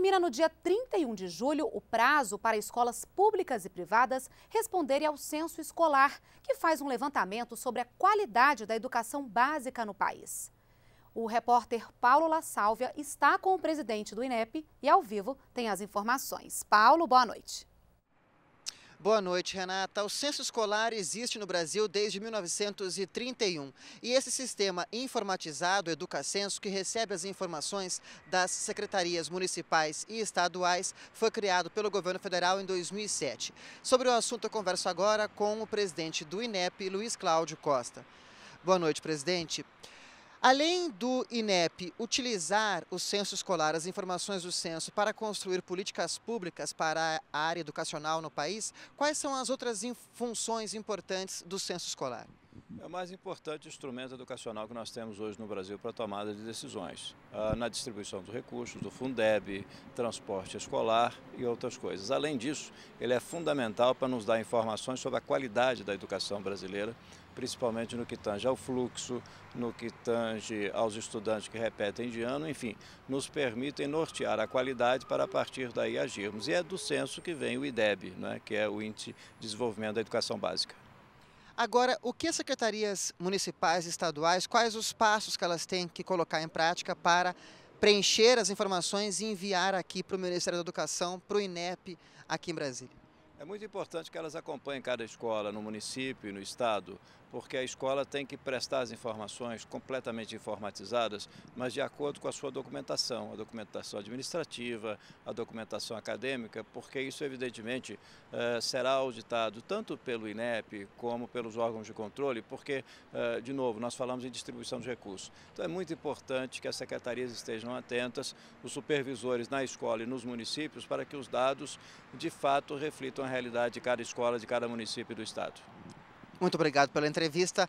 termina no dia 31 de julho o prazo para escolas públicas e privadas responderem ao censo escolar, que faz um levantamento sobre a qualidade da educação básica no país. O repórter Paulo La Sálvia está com o presidente do INEP e, ao vivo, tem as informações. Paulo, boa noite. Boa noite, Renata. O censo escolar existe no Brasil desde 1931 e esse sistema informatizado, EducaCenso, que recebe as informações das secretarias municipais e estaduais, foi criado pelo governo federal em 2007. Sobre o assunto, eu converso agora com o presidente do INEP, Luiz Cláudio Costa. Boa noite, presidente. Além do INEP utilizar o censo escolar, as informações do censo, para construir políticas públicas para a área educacional no país, quais são as outras funções importantes do censo escolar? É o mais importante instrumento educacional que nós temos hoje no Brasil para tomada de decisões, ah, na distribuição dos recursos, do Fundeb, transporte escolar e outras coisas. Além disso, ele é fundamental para nos dar informações sobre a qualidade da educação brasileira, principalmente no que tange ao fluxo, no que tange aos estudantes que repetem de ano, enfim, nos permitem nortear a qualidade para a partir daí agirmos. E é do censo que vem o IDEB, né, que é o Índice de Desenvolvimento da Educação Básica. Agora, o que as secretarias municipais e estaduais, quais os passos que elas têm que colocar em prática para preencher as informações e enviar aqui para o Ministério da Educação, para o INEP, aqui em Brasília? É muito importante que elas acompanhem cada escola no município, e no estado, porque a escola tem que prestar as informações completamente informatizadas, mas de acordo com a sua documentação, a documentação administrativa, a documentação acadêmica, porque isso evidentemente eh, será auditado tanto pelo INEP como pelos órgãos de controle, porque, eh, de novo, nós falamos em distribuição de recursos. Então é muito importante que as secretarias estejam atentas, os supervisores na escola e nos municípios, para que os dados de fato reflitam a realidade de cada escola, de cada município do estado. Muito obrigado pela entrevista.